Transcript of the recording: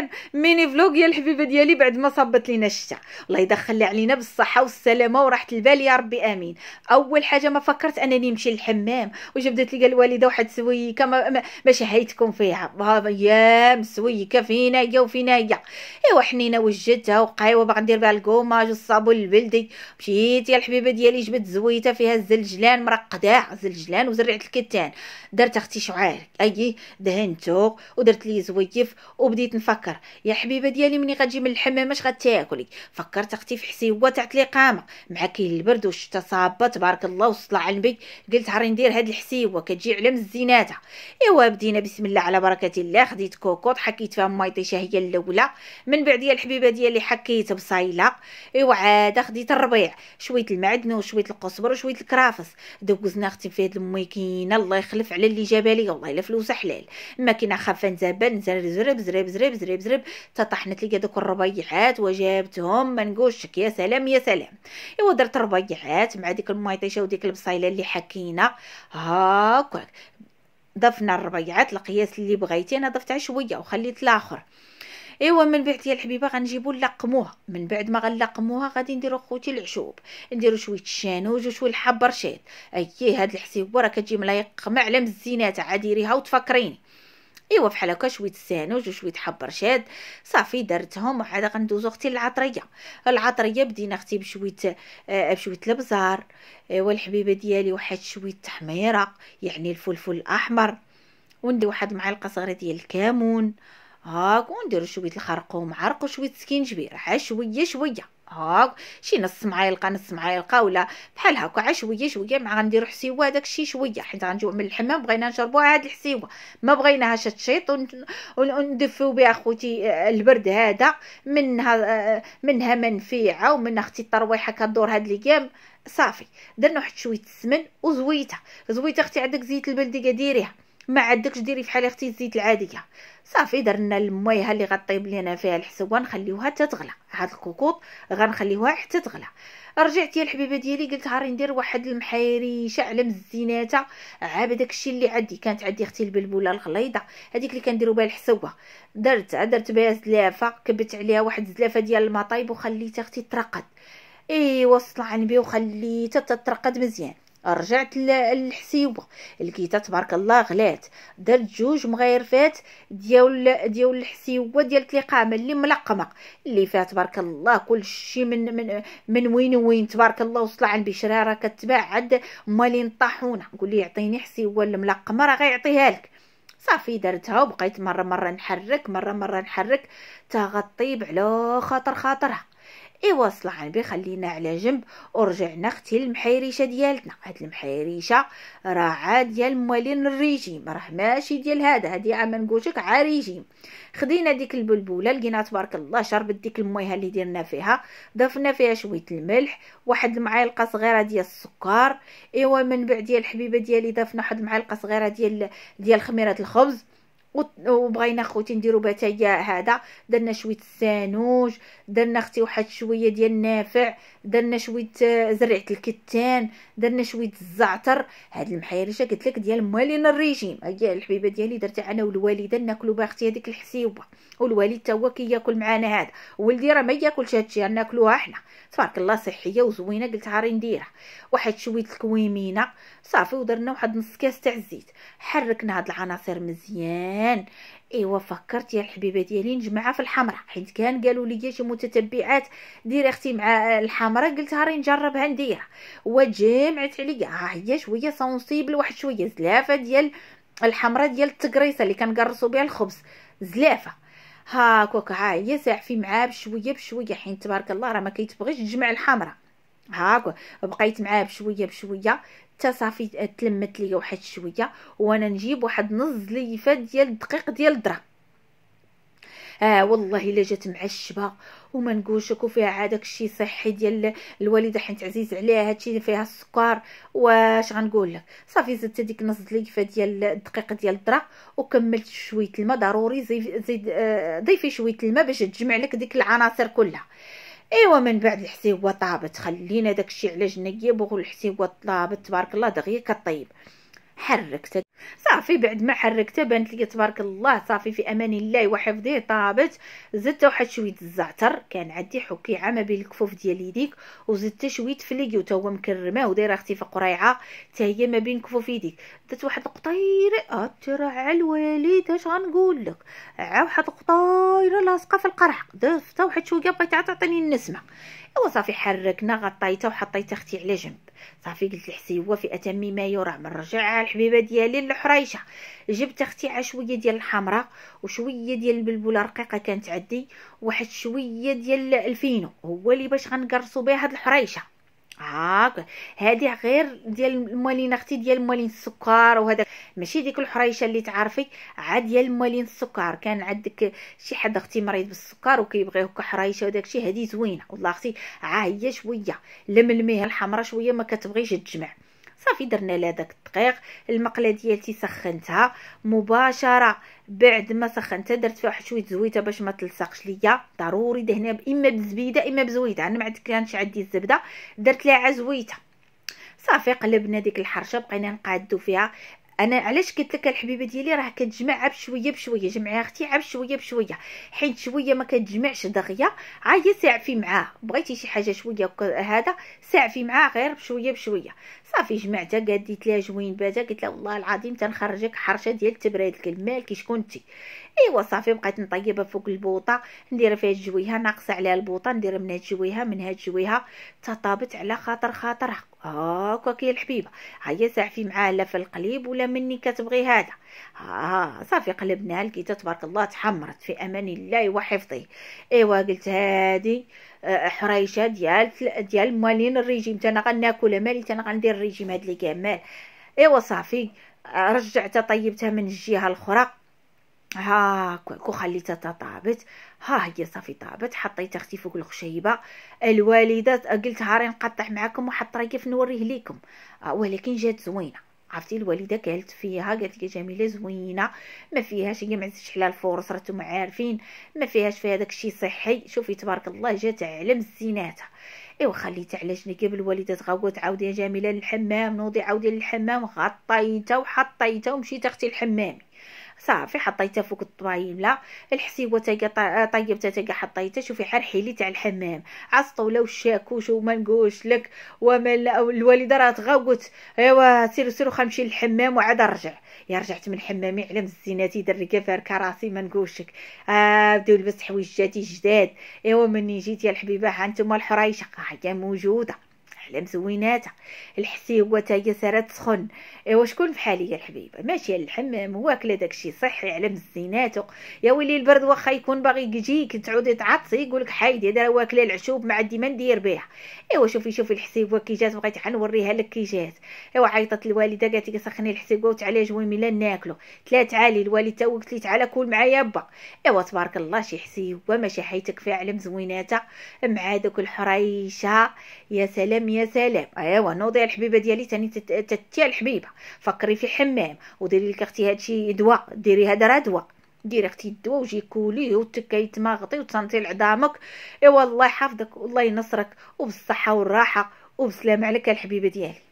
كان ميني فلوق يا الحبيبه ديالي بعد ما صبت لينا الشتاء الله يدخل لي علينا بالصحه والسلامه وراحه البال يا ربي امين اول حاجه ما فكرت انني نمشي للحمام وجبدت لي الوالده واحد سويكه ما ماشي حيتكم فيها يا مسويكه فينا هي وفينا هي ايوا حنينه وجدتها وقايوه باغي ندير بها الكوماج والصابون البلدي مشيت يا الحبيبه ديالي جبت زويته فيها الزلجلان مرقداه زلجلان وزرعت الكتان درت اختي شعار اي دهنته ودرت لي زويف وبديت نفكر فكر يا حبيبه ديالي مني غتجي من الحمام اش غتاكلي فكرت اختي في حسيوه تحت الاقامه مع كاين البرد والشتا صابه تبارك الله وصلى على النبي قلت ها ندير هاد الحسيوه كتجي على مزيناتها ايوا بدينا بسم الله على بركه الله خديت كوكوط حكيت فيها مايطيشه هي الاولى من بعد يا الحبيبه ديالي حكيت بصايله ايوا عاد خديت الربيع شويه المعدن وشويه القصبر وشويه الكرافس دوزنا اختي في هاد الميكينه الله يخلف على اللي جابها لي والله الا فلوسها حلال ما كاينه خافه زبال نزرب زرب زرب زرب زرب بزرب تطحنت لي دوك الربيعات وجابتهم نقولشك يا سلام يا سلام ايوا درت الربيعات مع ديك الميطيشه وديك البصيله اللي حكينا هاكاك ضفنا الربيعات القياس اللي بغيتي انا ضفتها شويه وخليت الاخر ايوا من بعد يا الحبيبه غنجيبو نلقموها من بعد ما غنلقموها غادي نديرو خوتي العشوب نديرو شويه الشانوج وشويه الحب رشيد اييه هاد الحسيوه راه كتجي ملايق مع على مزينات عاديريها وتفكريني ايوا بحال هكا شويه السانوج وشويه حب رشاد صافي درتهم وعاد غندوزو اختي للعطريه العطريه بدينا اختي بشويه آه بشويه البزار ايوا آه، الحبيبه ديالي واحد شويه تحميره يعني الفلفل الاحمر وندي واحد معلقه صغيره ديال الكمون هاك ونديرو شويه الخرقوم عرق وشويه سكينجبير عا شويه شويه هاك شي نص معلقه نص معلقه ولا بحال هكا شويه شويه مع غنديرو حسيوه الشيء شويه حيت غنجيو من الحمام بغينا نشربوها هاد الحسيوه ما بغيناهاش تشيط وندفيو بها خوتي آه، البرد هذا منها آه، منها منفيعه ومنها اختي الترويحه كدور هاد ليام صافي درنا واحد شويه السمن وزويته زويته اختي عندك زيت البلدي ديريها ما عندكش ديري فحال اختي الزيت العاديه صافي درنا المويه اللي غطيب لينا فيها الحسوه نخليوها حتى تغلى هاد الكوكوط غنخليوها حتى تغلى رجعت يا الحبيبه ديالي قلت ها ندير واحد المحيريشه على مزيناته عاب داكشي اللي عندي كانت عندي اختي البلبوله الغليظه هذيك اللي كنديروا بها الحسوه درت درت بها زلافه كبت عليها واحد الزلافه ديال المطايب وخليتها اختي ترقد ايوا الصلاه عنبي وخليتها تترقد مزيان رجعت للحسيوه لقيتها تبارك الله غلات درت جوج مغيرفات ديال ديال الحسيوه ديال القامه اللي ملقمه اللي فيها تبارك الله كل شيء من من من وين وين تبارك الله وصل عن بشرى راه كتباع مالين الطاحونه قول لي يعطيني حسيوبه الملقمه راه غيعطيها لك صافي درتها وبقيت مره مره نحرك مره مره نحرك تغطي على خاطر خاطرها ايوا بي خلينا على جنب ورجعنا اختي المحيريشه ديالتنا هاد المحيريشه راه عاديه ديال موالين الريجيم راه ماشي ديال هذا هادي عام نقولك عا ريجيم خدينا ديك البلبوله لقينا تبارك الله شربت ديك المويه اللي درنا فيها ضفنا فيها شويه الملح واحد المعلقه صغيره ديال السكر ايوا من بعد ديال الحبيبه ديالي ضفنا واحد المعلقه صغيره ديال ديال خميره الخبز وبغينا خوتي نديرو بتايا هذا درنا شويه السانوج درنا اختي واحد شويه ديال النافع درنا شويه آه، زريعه الكتان درنا شويه الزعتر هاد المحيرشه قلت لك ديال مالين الريجيم هي الحبيبه ديالي درتها انا والوالده ناكلو بها اختي هذيك الحسيوبه والوالد تا هو كياكل معانا هذا ولدي راه ما ياكلش هادشي يعني ناكلوها حنا تبارك الله صحيه وزوينه قلت راني نديرها واحد شويه الكويمينه صافي ودرنا واحد نص كاس تاع الزيت حركنا هاد العناصر مزيان زمان ايوا فكرت يا الحبيبه ديالي نجمعها في الحمراء حيت كان قالوا لي شي متتبعات ديري اختي مع الحمراء قلت راني نجربها نديرها وجمعت عليا ها هي شويه سونسيبل واحد شويه زلافه ديال الحمراء ديال التقريصه اللي كنقرصوا بها الخبز زلافه هاكوك ها هي ساعفي معاه بشويه بشويه حين تبارك الله راه ما كيتبغيش تجمع الحمراء هاك بقيت معاه بشويه بشويه حتى صافي تلمت ليا واحد شويه وانا نجيب واحد نص ليفه ديال الدقيق ديال الذره اه والله الا جات معشبه وما نقولشك وفيها عاد داكشي صحي ديال الوالده حيت عزيز عليها هادشي فيها السكر واش غنقول لك صافي زدت هذيك نص ليفه ديال الدقيق ديال الذره وكملت شويه الماء ضروري زيد زيد آه، ضيفي شويه الماء باش تجمع لك ديك العناصر كلها ايوا من بعد الحسيوه طابت خلينا داكشي على جنيه بوغ الحسيوه طابت تبارك الله دغيا كطيب حركت صافي بعد ما حركتها بانت ليا تبارك الله صافي في امان الله وحفظه طابت زدت واحد شويه الزعتر كان عندي حكيعه عام بين الكفوف ديال يديك وزدت شويه فليكي وتا هو مكرمه ودايره اختي في قريعه حتى هي ما بين كفوف يديك درت واحد القطيره اه على الواليد اش غنقول لك عا واحد القطيره لاصقه في القرح درت واحد شويه بقيت تعطيني النسمه ايوا صافي حركنا غطيتها وحطيتها اختي على جنب صافي قلت هو في اتم ما يرام نرجعها الحبيبه ديالي للحريشه جبت اختي عشويه شويه ديال الحمراء وشويه ديال البلبوله رقيقه كانت عندي واحد شويه ديال الفينو هو اللي باش غنقرصوا به هاد الحريشه هاك هذه غير ديال مالين اختي ديال موالين السكر وهذا ماشي ديك الحريشه اللي تعرفي عاد ديال الموالين السكر كان عندك شي حد اختي مريض بالسكر وكيبغي هكا حريشه وداكشي هذه زوينه والله اختي عا هي شويه لملميها الحمراء شويه ما كتبغيش تجمع صافي درنا لها داك الدقيق المقله ديالتي سخنتها مباشره بعد ما سخنتها درت فيها واحد شويه زويته باش ما تلصقش ليا ضروري دهنها اما بالزبيده اما بزويده انا ما عاد كانش عندي الزبده درت لها زويته صافي قلبنا ديك الحرشه بقينا نقادو فيها انا علاش قلت لك الحبيبه ديالي راه كتجمع بشويه بشويه جمعيها اختي عاب شويه بشويه حيت شويه ما كتجمعش دغيا هي ساعفي معاه بغيتي شي حاجه شويه هذا ساعفي معاه غير بشويه بشويه صافي جمعتها قديت ليها جوين باتا قلت لها والله العظيم تنخرجك حرشه ديال التبريد المال كي شكون انت ايوا صافي بقيت نطيبها فوق البوطه ندير فيها الجويها ناقصه عليها البوطه ندير من هاد الجويها من هاد الجويها تطابت على خاطر خاطرها هاكا كي الحبيبه هيا ساعفي معاه لا في القليب ولا مني كتبغي هذا ها صافي قلبناها لقيتها تبارك الله تحمرت في امان الله وحفظه ايوا قلت هادي آه، حريشه ديال ديال موالين الريجيم انا غناكل مالي انا غندير الريجيم هاد لي كامل ايوا صافي آه، رجعتها طيبتها من الجهه الاخرى كو وخليتها طابت ها هي صافي طابت حطيتها اختي فوق الخشيبه الوالده قلت هاري نقطع معكم وحط كيف نوريه ليكم آه، ولكن جات زوينه عرفتي الوالده قالت فيها قالت لي جميله زوينه ما فيهاش هي معزتش حلال على الفرص راكم عارفين ما فيهاش فيها داكشي صحي شوفي تبارك الله جات على مزيناتها ايوا خليتها على جنبي قبل تغوت عاودي يا جميله للحمام نوضي عاودي للحمام غطيتها وحطيتها ومشيت اختي الحمامي صافي حطيتها فوق لا الحسيوه آه، تاقا طيبتها تاقا حطيتها شوفي حر حيلي تاع الحمام عالطاوله والشاكوش وما نقولش لك وما الوالده راه تغوت ايوا سيرو سيرو خمشي للحمام وعاد ارجع يا رجعت من حمامي على مزيناتي دركه فاركه راسي ما نقولشك آه بداو لبس حويجاتي جداد ايوا مني جيت يا الحبيبه ها نتوما الحرايشه قاعده موجوده الاحلام سويناتها الحسيوه هي سرات سخن ايوا شكون فحالي يا الحبيبه ماشيه الحمام واكله داكشي صحي على مزيناتو يا ويلي البرد واخا يكون باغي يجيك تعودي تعطسي يقولك حايدي هذا واكله العشوب ما عندي ما ندير بها ايوا شوفي شوفي الحسي هو كي جات بغيت حنوريها لك كي جات ايوا عيطت الوالده قالت لي سخني الحسي الحسيوه وتعالى ملا ناكلو تلا عالي الوالد تا قلت لي تعالى كل معايا با ايوا تبارك الله شي حسي هو ماشي حيتك فيها على مزويناتها مع دوك الحريشه يا سلام يا يا سلام ايوا نوضي الحبيبه ديالي تاني تتي الحبيبه فكري في حمام وديري لك اختي هادشي دواء ديري هذا راه دواء ديري اختي الدواء وجي كوليه وتكاي تماغطي وتنطي لعظامك ايوا الله يحفظك والله ينصرك وبالصحه والراحه وبسلام عليك الحبيبه ديالي